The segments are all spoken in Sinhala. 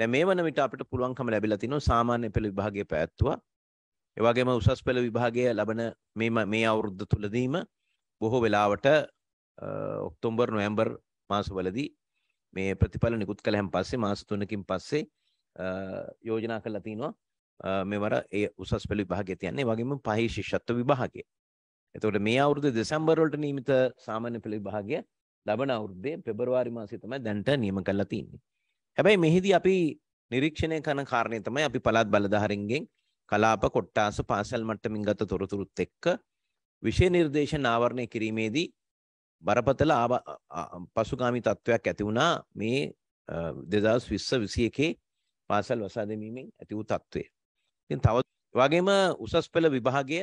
දැන් මේ වන විට අපිට පුළුවන්කම ලැබිලා තිනවා සාමාන්‍ය පෙළ විභාගයේ පැවැත්තුවා. ඒ වගේම උසස් පෙළ විභාගයේ ලබන මේ මේ අවුරුද්ද තුලදීම බොහෝ වෙලාවට ඔක්තෝබර් නොවැම්බර් මාසවලදී මේ ප්‍රතිඵල නිකුත් කළහන් පස්සේ මාස තුනකින් පස්සේ යෝජනා කරලා තිනවා මෙවර ඒ උසස් පෙළ විභාගයේ තියන්නේ වගේම පහේ ශිෂ්‍යත්ව විභාගය. එතකොට මේ අවුරුද්දේ දෙසැම්බර් වලට නියමිත සාමාන්‍ය පෙළ විභාගය ලබන අවුරුද්දේ පෙබරවාරි මාසයේ තමයි දැනට නියම කරලා තින්නේ. හැබැයි මෙහිදී අපි නිරීක්ෂණය කරන කාරණේ තමයි අපි පළාත් බලධාරීන්ගෙන් කලාප කොට්ටාස පාසල් මට්ටමින් ගත තොරතුරුත් එක්ක විෂය නිර්දේශන ආවරණය කිරීමේදී බරපතල පසුගාමී තත්වයක් ඇති වුණා මේ 2020-21 පාසල් වසා දැමීමෙන් ඇති වූ තත්වය. ඉතින් තව වගේම උසස් පෙළ විභාගය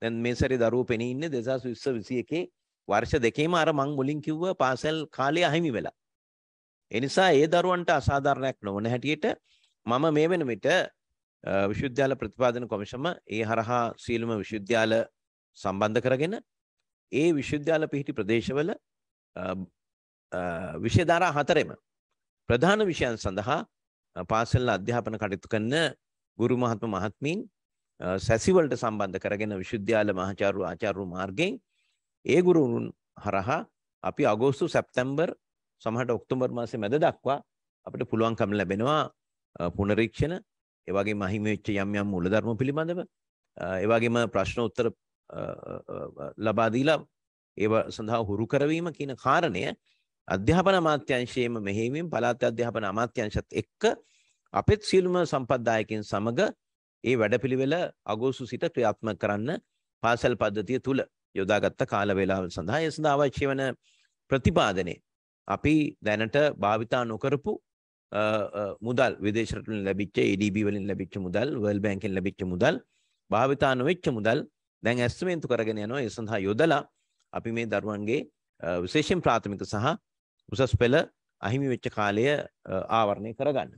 දැන් මේ සැරේ දරුවෝ පෙනී ඉන්නේ 2020-21 වර්ෂ දෙකේම අර මං මුලින් කිව්ව පාසල් කාලය අහිමි වෙලා. ඒ නිසා ඒ දරුවන්ට අසාධාරණයක් නොවන හැටියට මම මේ වෙන විට විශ්වවිද්‍යාල ප්‍රතිපාදන කොමිෂම ඒ හරහා සීලම විශ්වවිද්‍යාල සම්බන්ධ කරගෙන ඒ විශ්වවිද්‍යාල පිහිටි ප්‍රදේශවල විෂයධාරා හතරෙම ප්‍රධාන විෂයන් සඳහා පාසල් අධ්‍යාපන කටයුතු කරන ගුරු මහත්ම මහත්මීන් සැසිවලට සම්බන්ධ කරගෙන විශ්වවිද්‍යාල මහාචාර්ය ආචාර්ය මාර්ගයෙන් ඒ ගුරුවරුන් හරහා අපි අගෝස්තු සැප්තැම්බර් සමහරට ඔක්තෝබර් මාසේ මැද දක්වා අපිට පුළුවන්කම ලැබෙනවා පුනරීක්ෂණ ඒ වගේම අහිමි වෙච්ච යම් යම් මූලධර්ම පිළිබඳව ඒ වගේම ප්‍රශ්න උත්තර ලබා දීලා ඒව සඳහා හුරු කරවීම කියන කාරණය අධ්‍යාපන අමාත්‍යංශයේම මෙහෙයවීම පළාත් අධ්‍යාපන අමාත්‍යංශත් එක්ක අපෙත් සියලුම සම්පත්දායකින් සමග ඒ වැඩපිළිවෙල අගෝස්තු සිට ක්‍රියාත්මක කරන්න පාසල් පද්ධතිය තුල යොදාගත්ත කාල වේලාව සඳහා ඒ සඳහා අවශ්‍ය වන ප්‍රතිපාදනයේ අපි දැනට භාවිතා නොකරපු මුදල් විදේශ රටවලින් ලැබිච්ච ADB වලින් ලැබිච්ච මුදල් World Bank එකෙන් ලැබිච්ච මුදල් භාවිතා නොවෙච්ච මුදල් දැන් ඇස්තමේන්තු කරගෙන යනවා ඒ සඳහා යොදලා අපි මේ දරුවන්ගේ විශේෂයෙන් ප්‍රාථමික සහ උසස් පෙළ අහිමි වෙච්ච කාලය ආවරණය කරගන්න.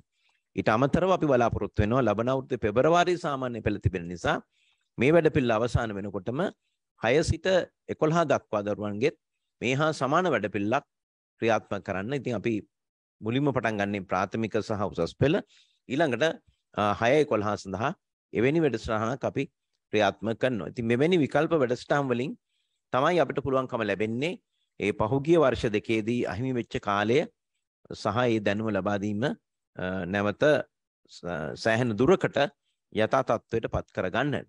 ඊට අමතරව අපි බලාපොරොත්තු වෙනවා ලබන අවුරුද්දේ පෙබරවාරි සාමාන්‍ය පෙළ තිබෙන නිසා මේ වැඩපිළිවෙල අවසන් වෙනකොටම 6 සිට 11 දක්වා දරුවන්ගෙත් මේ හා සමාන වැඩපිළිවෙලක් ක්‍රියාත්මක කරන්න. ඉතින් අපි මුලින්ම පටන් ගන්නේ ප්‍රාථමික සහ උසස් පෙළ. ඊළඟට 6 11 සඳහා එවැනි වැඩසටහනක් අපි ක්‍රියාත්මක කරනවා. ඉතින් මෙවැනි විකල්ප වැඩසටහන් වලින් තමයි අපිට පුළුවන්කම ලැබෙන්නේ ඒ පහුගිය වර්ෂ දෙකේදී අහිමි වෙච්ච කාලය සහ ඒ දැනුම ලබා දීම නැවත සෑහෙන දුරකට යථා තත්ත්වයට පත් කරගන්නට.